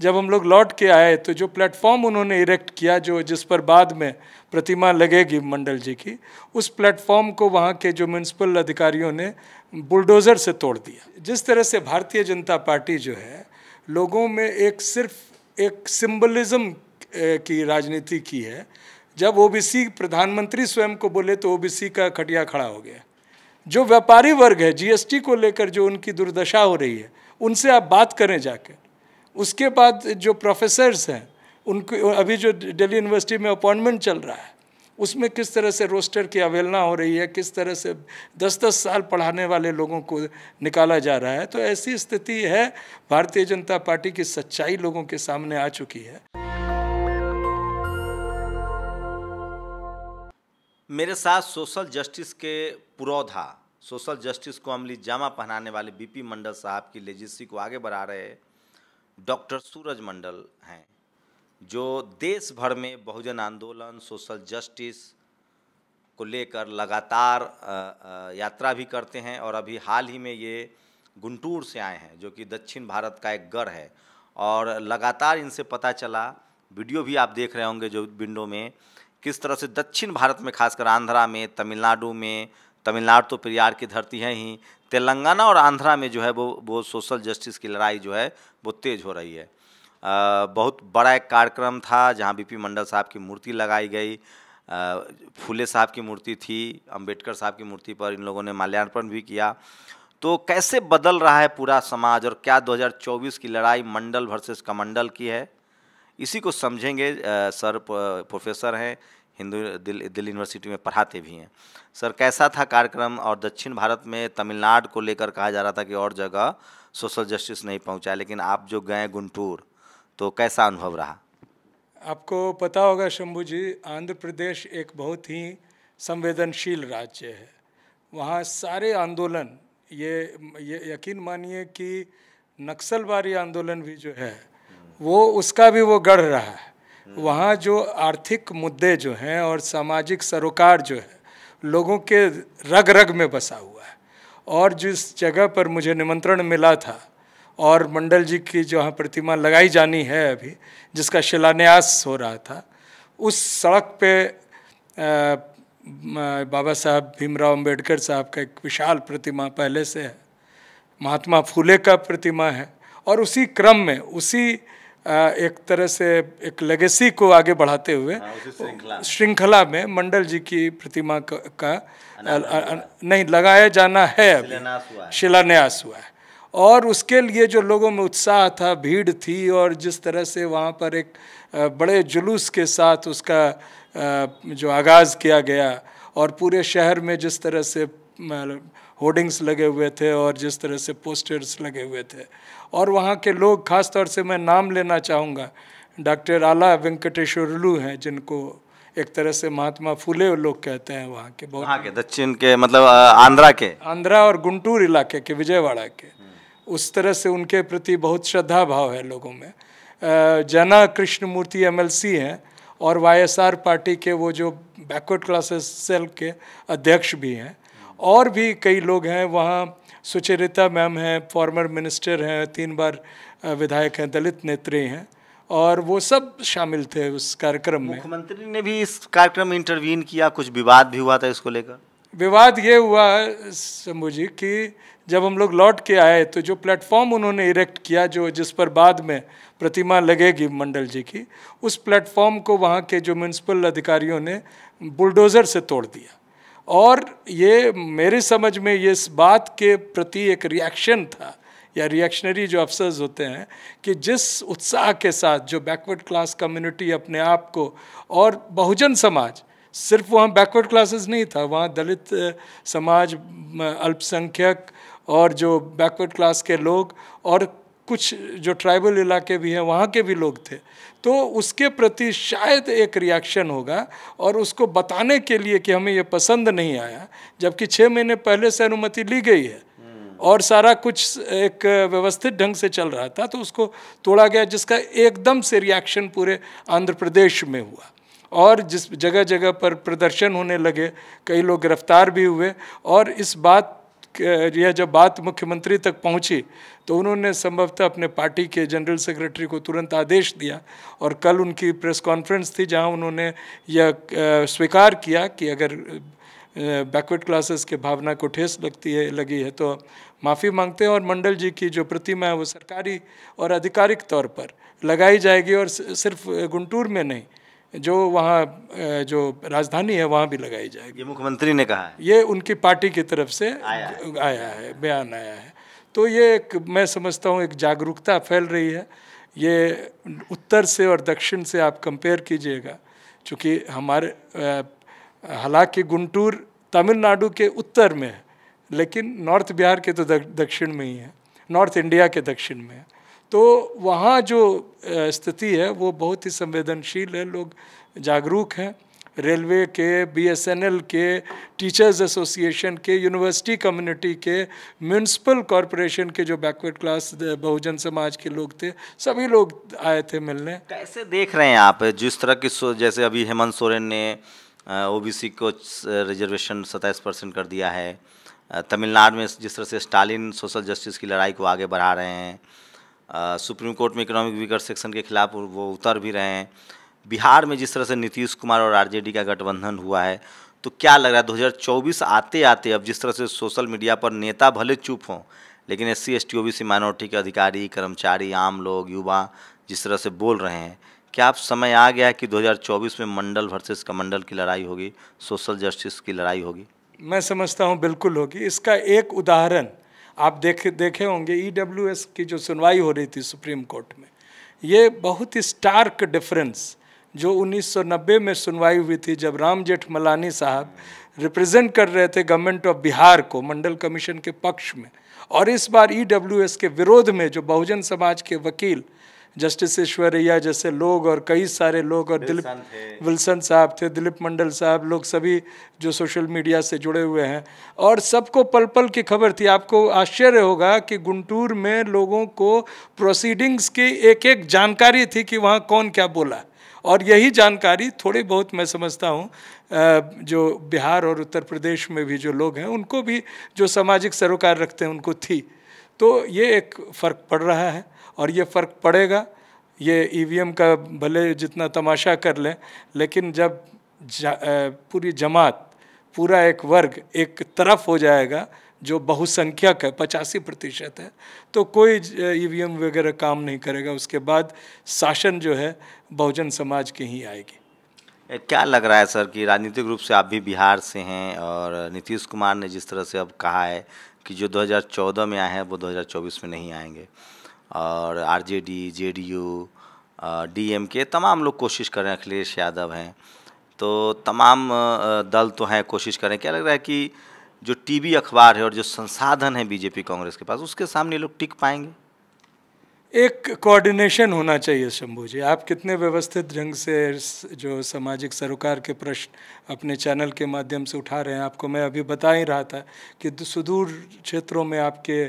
जब हम लोग लौट के आए तो जो प्लेटफॉर्म उन्होंने इरेक्ट किया जो जिस पर बाद में प्रतिमा लगेगी मंडल जी की उस प्लेटफॉर्म को वहाँ के जो म्यूनसिपल अधिकारियों ने बुलडोज़र से तोड़ दिया जिस तरह से भारतीय जनता पार्टी जो है लोगों में एक सिर्फ एक सिंबलिज्म की राजनीति की है जब ओबीसी प्रधानमंत्री स्वयं को बोले तो ओबीसी का खटिया खड़ा हो गया जो व्यापारी वर्ग है जीएसटी को लेकर जो उनकी दुर्दशा हो रही है उनसे आप बात करें जाकर उसके बाद जो प्रोफेसर्स हैं उनको अभी जो दिल्ली यूनिवर्सिटी में अपॉइंटमेंट चल रहा है उसमें किस तरह से रोस्टर की अवेलना हो रही है किस तरह से दस दस साल पढ़ाने वाले लोगों को निकाला जा रहा है तो ऐसी स्थिति है भारतीय जनता पार्टी की सच्चाई लोगों के सामने आ चुकी है मेरे साथ सोशल जस्टिस के पुरोधा सोशल जस्टिस को अमली जामा पहनाने वाले बीपी मंडल साहब की लेजिसी को आगे बढ़ा रहे हैं डॉक्टर सूरज मंडल हैं जो देश भर में बहुजन आंदोलन सोशल जस्टिस को लेकर लगातार यात्रा भी करते हैं और अभी हाल ही में ये गुंटूर से आए हैं जो कि दक्षिण भारत का एक गढ़ है और लगातार इनसे पता चला वीडियो भी आप देख रहे होंगे जो विंडो में किस तरह से दक्षिण भारत में खासकर आंध्रा में तमिलनाडु में तमिलनाडु तो प्रियार की धरती है ही तेलंगाना और आंध्रा में जो है वो वो सोशल जस्टिस की लड़ाई जो है वो तेज़ हो रही है आ, बहुत बड़ा एक कार्यक्रम था जहाँ बीपी मंडल साहब की मूर्ति लगाई गई आ, फूले साहब की मूर्ति थी अंबेडकर साहब की मूर्ति पर इन लोगों ने माल्यार्पण भी किया तो कैसे बदल रहा है पूरा समाज और क्या 2024 की लड़ाई मंडल वर्सेस कमंडल की है इसी को समझेंगे आ, सर प्रोफेसर हैं हिंदू दिल दिल्ली यूनिवर्सिटी में पढ़ाते भी हैं सर कैसा था कार्यक्रम और दक्षिण भारत में तमिलनाडु को लेकर कहा जा रहा था कि और जगह सोशल जस्टिस नहीं पहुंचा लेकिन आप जो गए गुंटूर तो कैसा अनुभव रहा आपको पता होगा शंभू जी आंध्र प्रदेश एक बहुत ही संवेदनशील राज्य है वहाँ सारे आंदोलन ये ये यकीन मानिए कि नक्सलवादी आंदोलन भी जो है वो उसका भी वो गढ़ रहा है वहाँ जो आर्थिक मुद्दे जो हैं और सामाजिक सरोकार जो है लोगों के रग रग में बसा हुआ है और जिस जगह पर मुझे निमंत्रण मिला था और मंडल जी की जो हाँ प्रतिमा लगाई जानी है अभी जिसका शिलान्यास हो रहा था उस सड़क पे आ, बाबा साहब भीमराव अंबेडकर साहब का एक विशाल प्रतिमा पहले से है महात्मा फूले का प्रतिमा है और उसी क्रम में उसी एक तरह से एक लेगेसी को आगे बढ़ाते हुए हाँ, श्रृंखला में मंडल जी की प्रतिमा का नहीं लगाया जाना है अभी शिलान्यास हुआ है और उसके लिए जो लोगों में उत्साह था भीड़ थी और जिस तरह से वहाँ पर एक बड़े जुलूस के साथ उसका जो आगाज़ किया गया और पूरे शहर में जिस तरह से होर्डिंग्स लगे हुए थे और जिस तरह से पोस्टर्स लगे हुए थे और वहाँ के लोग ख़ास तौर से मैं नाम लेना चाहूँगा डॉक्टर आला वेंकटेश्वरलू हैं जिनको एक तरह से महात्मा फूले लोग कहते हैं वहाँ के बहुत के दक्षिण के मतलब आंध्रा के आंध्रा और गुंटूर इलाके के विजयवाड़ा के हम्म। उस तरह से उनके प्रति बहुत श्रद्धा भाव है लोगों में जना कृष्णमूर्ति एमएलसी हैं और वाईएसआर पार्टी के वो जो बैकवर्ड क्लासेस सेल के अध्यक्ष भी हैं और भी कई लोग हैं वहाँ सुचरिता मैम हैं फॉर्मर मिनिस्टर हैं तीन बार विधायक हैं दलित नेत्री हैं और वो सब शामिल थे उस कार्यक्रम में मुख्यमंत्री ने भी इस कार्यक्रम में इंटरवीन किया कुछ विवाद भी हुआ था इसको लेकर विवाद ये हुआ शंभू जी कि जब हम लोग लौट के आए तो जो प्लेटफॉर्म उन्होंने इरेक्ट किया जो जिस पर बाद में प्रतिमा लगेगी मंडल जी की उस प्लेटफॉर्म को वहाँ के जो म्यूनसिपल अधिकारियों ने बुलडोज़र से तोड़ दिया और ये मेरे समझ में ये इस बात के प्रति एक रिएक्शन था या रिएक्शनरी जो अफसर्स होते हैं कि जिस उत्साह के साथ जो बैकवर्ड क्लास कम्युनिटी अपने आप को और बहुजन समाज सिर्फ वहाँ बैकवर्ड क्लासेस नहीं था वहाँ दलित समाज अल्पसंख्यक और जो बैकवर्ड क्लास के लोग और कुछ जो ट्राइबल इलाके भी हैं वहाँ के भी लोग थे तो उसके प्रति शायद एक रिएक्शन होगा और उसको बताने के लिए कि हमें ये पसंद नहीं आया जबकि छः महीने पहले से अनुमति ली गई है हम्म। और सारा कुछ एक व्यवस्थित ढंग से चल रहा था तो उसको तोड़ा गया जिसका एकदम से रिएक्शन पूरे आंध्र प्रदेश में हुआ और जिस जगह जगह पर प्रदर्शन होने लगे कई लोग गिरफ्तार भी हुए और इस बात यह जब बात मुख्यमंत्री तक पहुंची तो उन्होंने संभवतः अपने पार्टी के जनरल सेक्रेटरी को तुरंत आदेश दिया और कल उनकी प्रेस कॉन्फ्रेंस थी जहां उन्होंने यह स्वीकार किया कि अगर बैकवर्ड क्लासेस के भावना को ठेस लगती है लगी है तो माफ़ी मांगते हैं और मंडल जी की जो प्रतिमा है वो सरकारी और आधिकारिक तौर पर लगाई जाएगी और सिर्फ गुंटूर में नहीं जो वहाँ जो राजधानी है वहाँ भी लगाई जाएगी ये मुख्यमंत्री ने कहा ये उनकी पार्टी की तरफ से आया है, आया है बयान आया है तो ये एक मैं समझता हूँ एक जागरूकता फैल रही है ये उत्तर से और दक्षिण से आप कंपेयर कीजिएगा चूँकि हमारे हालांकि गुंटूर तमिलनाडु के उत्तर में है लेकिन नॉर्थ बिहार के तो दक्षिण में ही है नॉर्थ इंडिया के दक्षिण में है तो वहाँ जो स्थिति है वो बहुत ही संवेदनशील है लोग जागरूक हैं रेलवे के बीएसएनएल के टीचर्स एसोसिएशन के यूनिवर्सिटी कम्युनिटी के म्यूनसिपल कॉरपोरेशन के जो बैकवर्ड क्लास बहुजन समाज के लोग थे सभी लोग आए थे मिलने कैसे देख रहे हैं आप जिस तरह की जैसे अभी हेमंत सोरेन ने ओबीसी को रिजर्वेशन सत्ताईस परसेंट कर दिया है तमिलनाडु में जिस तरह से स्टालिन सोशल जस्टिस की लड़ाई को आगे बढ़ा रहे हैं सुप्रीम कोर्ट में इकोनॉमिक वीकर सेक्शन के खिलाफ वो उतर भी रहे हैं बिहार में जिस तरह से नीतीश कुमार और आरजेडी का गठबंधन हुआ है तो क्या लग रहा है 2024 आते आते अब जिस तरह से सोशल मीडिया पर नेता भले चुप हों लेकिन S C S T O B C minority के अधिकारी कर्मचारी आम लोग युवा जिस तरह से बोल रहे हैं क्या अब समय आ गया है कि 2024 में मंडल वर्सेस कमंडल की लड़ाई होगी सोशल जस्टिस की लड़ाई होगी मैं समझता हूँ बिल्कुल होगी इसका एक उदाहरण आप देखे देखे होंगे ई e की जो सुनवाई हो रही थी सुप्रीम कोर्ट में ये बहुत ही स्टार्क डिफरेंस जो 1990 में सुनवाई हुई थी जब राम जेठ मलानी साहब रिप्रेजेंट कर रहे थे गवर्नमेंट ऑफ बिहार को मंडल कमीशन के पक्ष में और इस बार ई e के विरोध में जो बहुजन समाज के वकील जस्टिस ईश्वरैया जैसे लोग और कई सारे लोग और दिलीप विल्सन साहब थे दिलीप मंडल साहब लोग सभी जो सोशल मीडिया से जुड़े हुए हैं और सबको पल पल की खबर थी आपको आश्चर्य होगा कि गुंटूर में लोगों को प्रोसीडिंग्स की एक एक जानकारी थी कि वहाँ कौन क्या बोला और यही जानकारी थोड़ी बहुत मैं समझता हूँ जो बिहार और उत्तर प्रदेश में भी जो लोग हैं उनको भी जो सामाजिक सरोकार रखते हैं उनको थी तो ये एक फ़र्क पड़ रहा है और ये फ़र्क पड़ेगा ये ईवीएम e का भले जितना तमाशा कर लें लेकिन जब जा, पूरी जमात पूरा एक वर्ग एक तरफ हो जाएगा जो बहुसंख्यक है पचासी प्रतिशत है तो कोई ई e वगैरह काम नहीं करेगा उसके बाद शासन जो है बहुजन समाज के ही आएगी क्या लग रहा है सर कि राजनीतिक रूप से आप भी बिहार से हैं और नीतीश कुमार ने जिस तरह से अब कहा है कि जो 2014 में आए हैं वो 2024 में नहीं आएंगे और आरजेडी जेडीयू डीएमके तमाम लोग कोशिश कर रहे हैं अखिलेश यादव हैं तो तमाम दल तो हैं कोशिश करें क्या लग रहा है कि जो टीवी अखबार है और जो संसाधन है बीजेपी कांग्रेस के पास उसके सामने लोग टिक पाएंगे एक कोऑर्डिनेशन होना चाहिए शंभू जी आप कितने व्यवस्थित ढंग से जो सामाजिक सरोकार के प्रश्न अपने चैनल के माध्यम से उठा रहे हैं आपको मैं अभी बता ही रहा था कि सुदूर क्षेत्रों में आपके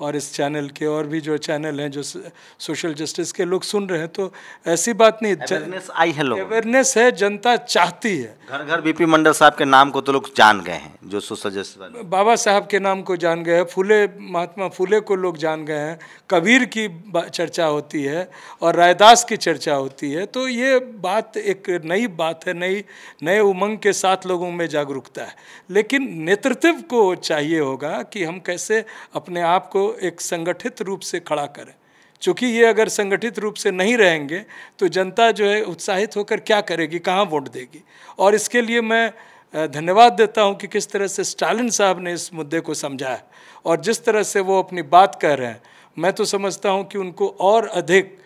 और इस चैनल के और भी जो चैनल हैं जो सोशल जस्टिस के लोग सुन रहे हैं तो ऐसी बात नहीं अवेयरनेस आई है लोग अवेयरनेस है जनता चाहती है घर घर बीपी मंडल साहब के नाम को तो लोग जान गए हैं जो सोशल जस्टिस बाबा साहब के नाम को जान गए हैं फूले महात्मा फूले को लोग जान गए हैं कबीर की चर्चा होती है और रायदास की चर्चा होती है तो ये बात एक नई बात है नई नए उमंग के साथ लोगों में जागरूकता है लेकिन नेतृत्व को चाहिए होगा कि हम कैसे अपने आप को एक संगठित रूप से खड़ा करें चूँकि ये अगर संगठित रूप से नहीं रहेंगे तो जनता जो है उत्साहित होकर क्या करेगी कहाँ वोट देगी और इसके लिए मैं धन्यवाद देता हूं कि किस तरह से स्टालिन साहब ने इस मुद्दे को समझाया और जिस तरह से वो अपनी बात कह रहे हैं मैं तो समझता हूं कि उनको और अधिक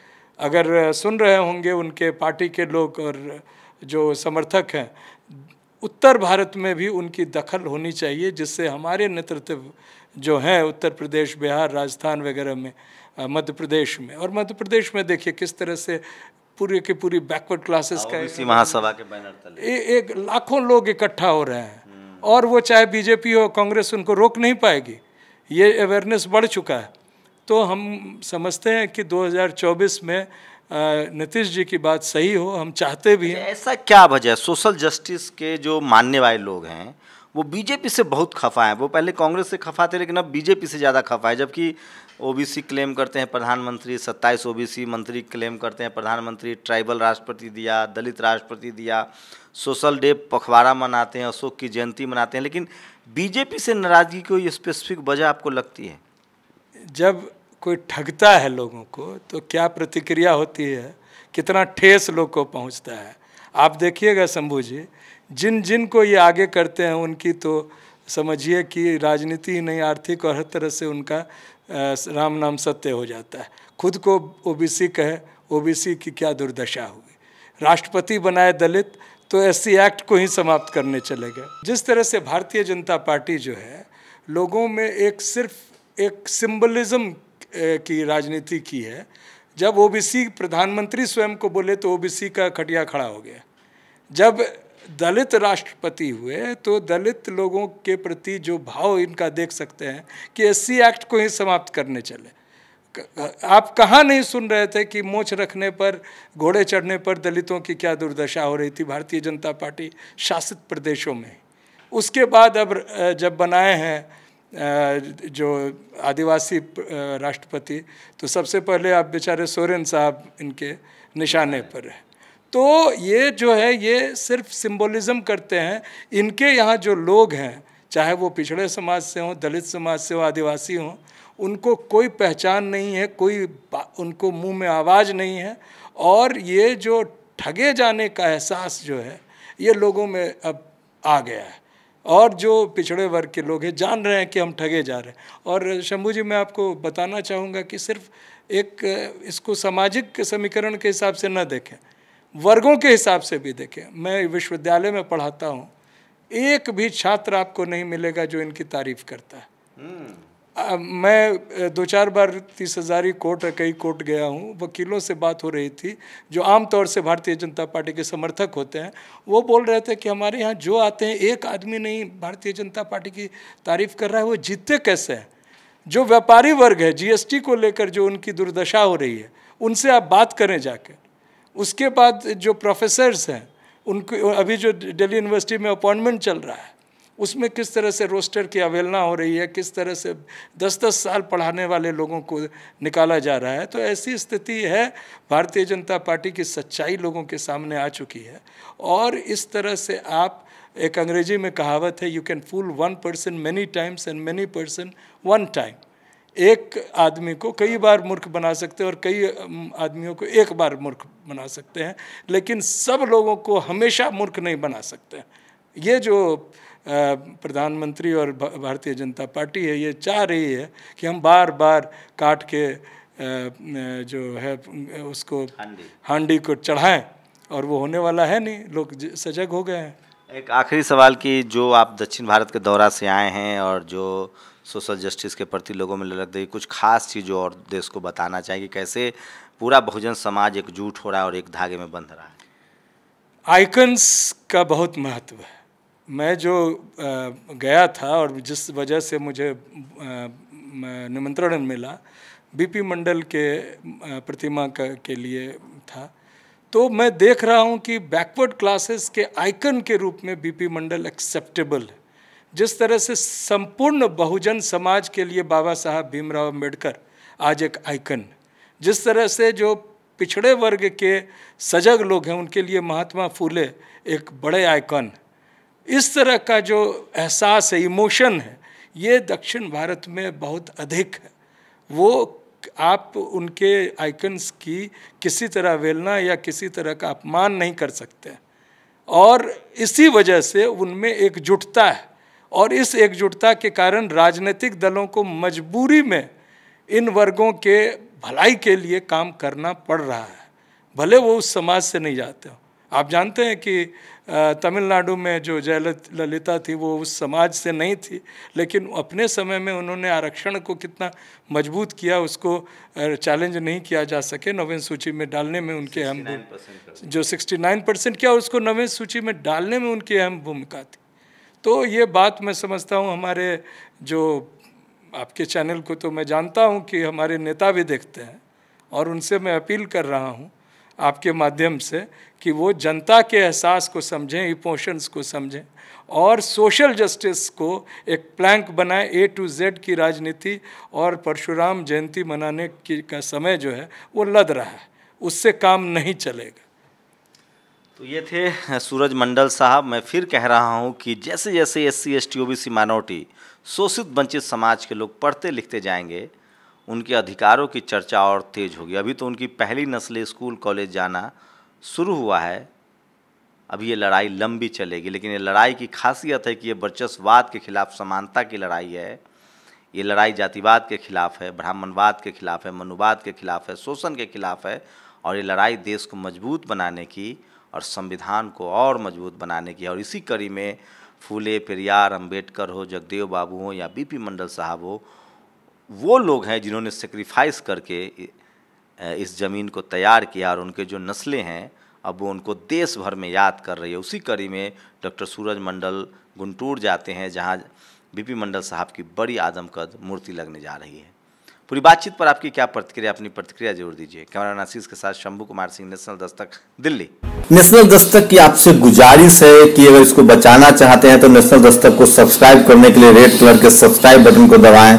अगर सुन रहे होंगे उनके पार्टी के लोग और जो समर्थक हैं उत्तर भारत में भी उनकी दखल होनी चाहिए जिससे हमारे नेतृत्व जो हैं उत्तर प्रदेश बिहार राजस्थान वगैरह में मध्य प्रदेश में और मध्य प्रदेश में देखिए किस तरह से पूरे की पूरी बैकवर्ड क्लासेस का इसी महासभा के बैनर तले एक लाखों लोग इकट्ठा हो रहे हैं और वो चाहे बीजेपी हो कांग्रेस उनको रोक नहीं पाएगी ये अवेयरनेस बढ़ चुका है तो हम समझते हैं कि 2024 में नीतीश जी की बात सही हो हम चाहते भी अच्छा, हैं ऐसा क्या वजह सोशल जस्टिस के जो मानने वाले लोग हैं वो बीजेपी से बहुत खफा है वो पहले कांग्रेस से खफा थे लेकिन अब बीजेपी से ज़्यादा खफा है जबकि ओबीसी क्लेम करते हैं प्रधानमंत्री सत्ताईस ओबीसी मंत्री क्लेम करते हैं प्रधानमंत्री ट्राइबल राष्ट्रपति दिया दलित राष्ट्रपति दिया सोशल डे पखवाड़ा मनाते हैं अशोक की जयंती मनाते हैं लेकिन बीजेपी से नाराज़गी कोई स्पेसिफिक वजह आपको लगती है जब कोई ठगता है लोगों को तो क्या प्रतिक्रिया होती है कितना ठेस लोग को पहुँचता है आप देखिएगा शंभू जी जिन जिन को ये आगे करते हैं उनकी तो समझिए कि राजनीति ही नहीं आर्थिक और हर तरह से उनका राम नाम सत्य हो जाता है खुद को ओबीसी कहे ओबीसी की क्या दुर्दशा होगी राष्ट्रपति बनाए दलित तो एस एक्ट को ही समाप्त करने चले गए जिस तरह से भारतीय जनता पार्टी जो है लोगों में एक सिर्फ एक सिंबलिज्म की राजनीति की है जब ओबीसी प्रधानमंत्री स्वयं को बोले तो ओबीसी का खटिया खड़ा हो गया जब दलित राष्ट्रपति हुए तो दलित लोगों के प्रति जो भाव इनका देख सकते हैं कि एस एक्ट को ही समाप्त करने चले आप कहाँ नहीं सुन रहे थे कि मोछ रखने पर घोड़े चढ़ने पर दलितों की क्या दुर्दशा हो रही थी भारतीय जनता पार्टी शासित प्रदेशों में उसके बाद अब जब बनाए हैं जो आदिवासी राष्ट्रपति तो सबसे पहले आप बेचारे सोरेन साहब इनके निशाने पर हैं तो ये जो है ये सिर्फ सिंबोलिज्म करते हैं इनके यहाँ जो लोग हैं चाहे वो पिछड़े समाज से हों दलित समाज से हो आदिवासी हों उनको कोई पहचान नहीं है कोई उनको मुंह में आवाज़ नहीं है और ये जो ठगे जाने का एहसास जो है ये लोगों में अब आ गया है और जो पिछड़े वर्ग के लोग हैं जान रहे हैं कि हम ठगे जा रहे हैं और शंभू जी मैं आपको बताना चाहूँगा कि सिर्फ एक इसको सामाजिक समीकरण के हिसाब से न देखें वर्गों के हिसाब से भी देखें मैं विश्वविद्यालय में पढ़ाता हूँ एक भी छात्र आपको नहीं मिलेगा जो इनकी तारीफ करता है हम्म। आ, मैं दो चार बार तीस हजारी कोर्ट कई कोर्ट गया हूँ वकीलों से बात हो रही थी जो आमतौर से भारतीय जनता पार्टी के समर्थक होते हैं वो बोल रहे थे कि हमारे यहाँ जो आते हैं एक आदमी नहीं भारतीय जनता पार्टी की तारीफ कर रहा है वो जीतते कैसे हैं जो व्यापारी वर्ग है जीएसटी को लेकर जो उनकी दुर्दशा हो रही है उनसे आप बात करें जाकर उसके बाद जो प्रोफेसर्स हैं उनको अभी जो दिल्ली यूनिवर्सिटी में अपॉइंटमेंट चल रहा है उसमें किस तरह से रोस्टर की अवेलना हो रही है किस तरह से दस दस साल पढ़ाने वाले लोगों को निकाला जा रहा है तो ऐसी स्थिति है भारतीय जनता पार्टी की सच्चाई लोगों के सामने आ चुकी है और इस तरह से आप एक अंग्रेजी में कहावत है you can fool one person many times and many person one time एक आदमी को कई बार मूर्ख बना सकते हैं और कई आदमियों को एक बार मूर्ख बना सकते हैं लेकिन सब लोगों को हमेशा मूर्ख नहीं बना सकते ये जो प्रधानमंत्री और भारतीय जनता पार्टी है ये चाह रही है कि हम बार बार काट के जो है उसको हांडी को चढ़ाएं और वो होने वाला है नहीं लोग सजग हो गए हैं एक आखिरी सवाल कि जो आप दक्षिण भारत के दौरा से आए हैं और जो सोशल जस्टिस के प्रति लोगों में लग रही कुछ खास चीज़ और देश को बताना चाहेंगे कि कैसे पूरा बहुजन समाज एकजुट हो रहा है और एक धागे में बंध रहा है आइकन्स का बहुत महत्व है मैं जो गया था और जिस वजह से मुझे निमंत्रण मिला बीपी मंडल के प्रतिमा का के लिए था तो मैं देख रहा हूँ कि बैकवर्ड क्लासेस के आइकन के रूप में बीपी मंडल एक्सेप्टेबल है जिस तरह से संपूर्ण बहुजन समाज के लिए बाबा साहब भीमराव अम्बेडकर आज एक आइकन जिस तरह से जो पिछड़े वर्ग के सजग लोग हैं उनके लिए महात्मा फूले एक बड़े आइकन इस तरह का जो एहसास है इमोशन है ये दक्षिण भारत में बहुत अधिक है वो आप उनके आइकन्स की किसी तरह वेलना या किसी तरह का अपमान नहीं कर सकते और इसी वजह से उनमें एकजुटता है और इस एकजुटता के कारण राजनीतिक दलों को मजबूरी में इन वर्गों के भलाई के लिए काम करना पड़ रहा है भले वो उस समाज से नहीं जाते हो आप जानते हैं कि तमिलनाडु में जो जयललिता थी वो उस समाज से नहीं थी लेकिन अपने समय में उन्होंने आरक्षण को कितना मजबूत किया उसको चैलेंज नहीं किया जा सके नवीन सूची में डालने में उनके अहम जो 69 परसेंट किया उसको नवीन सूची में डालने में उनकी अहम भूमिका थी तो ये बात मैं समझता हूँ हमारे जो आपके चैनल को तो मैं जानता हूँ कि हमारे नेता भी देखते हैं और उनसे मैं अपील कर रहा हूँ आपके माध्यम से कि वो जनता के एहसास को समझें इमोशंस को समझें और सोशल जस्टिस को एक प्लैंक बनाए ए टू जेड की राजनीति और परशुराम जयंती मनाने की का समय जो है वो लद रहा है उससे काम नहीं चलेगा तो ये थे सूरज मंडल साहब मैं फिर कह रहा हूँ कि जैसे जैसे S C S T O B C minority शोषित वंचित समाज के लोग पढ़ते लिखते जाएंगे उनके अधिकारों की चर्चा और तेज होगी अभी तो उनकी पहली नस्लें स्कूल कॉलेज जाना शुरू हुआ है अभी ये लड़ाई लंबी चलेगी लेकिन ये लड़ाई की खासियत है कि ये वर्चस्ववाद के खिलाफ समानता की लड़ाई है ये लड़ाई जातिवाद के खिलाफ है ब्राह्मणवाद के खिलाफ है मनुवाद के खिलाफ है शोषण के खिलाफ है और ये लड़ाई देश को मजबूत बनाने की और संविधान को और मजबूत बनाने की और इसी कड़ी में फूले पेरियार अम्बेडकर हो जगदेव बाबू हो या बी मंडल साहब हो वो लोग हैं जिन्होंने सेक्रीफाइस करके इस ज़मीन को तैयार किया और उनके जो नस्लें हैं अब वो उनको देश भर में याद कर रही है उसी कड़ी में डॉक्टर सूरज मंडल गुंटूर जाते हैं जहाँ बीपी मंडल साहब की बड़ी आदमकद मूर्ति लगने जा रही है पूरी बातचीत पर आपकी क्या प्रतिक्रिया अपनी प्रतिक्रिया जरूर दीजिए कैमरा नासिस के साथ शंभू कुमार सिंह नेशनल दस्तक दिल्ली नेशनल दस्तक की आपसे गुजारिश है कि अगर इसको बचाना चाहते हैं तो नेशनल दस्तक को सब्सक्राइब करने के लिए रेड कलर के सब्सक्राइब बटन को दबाएं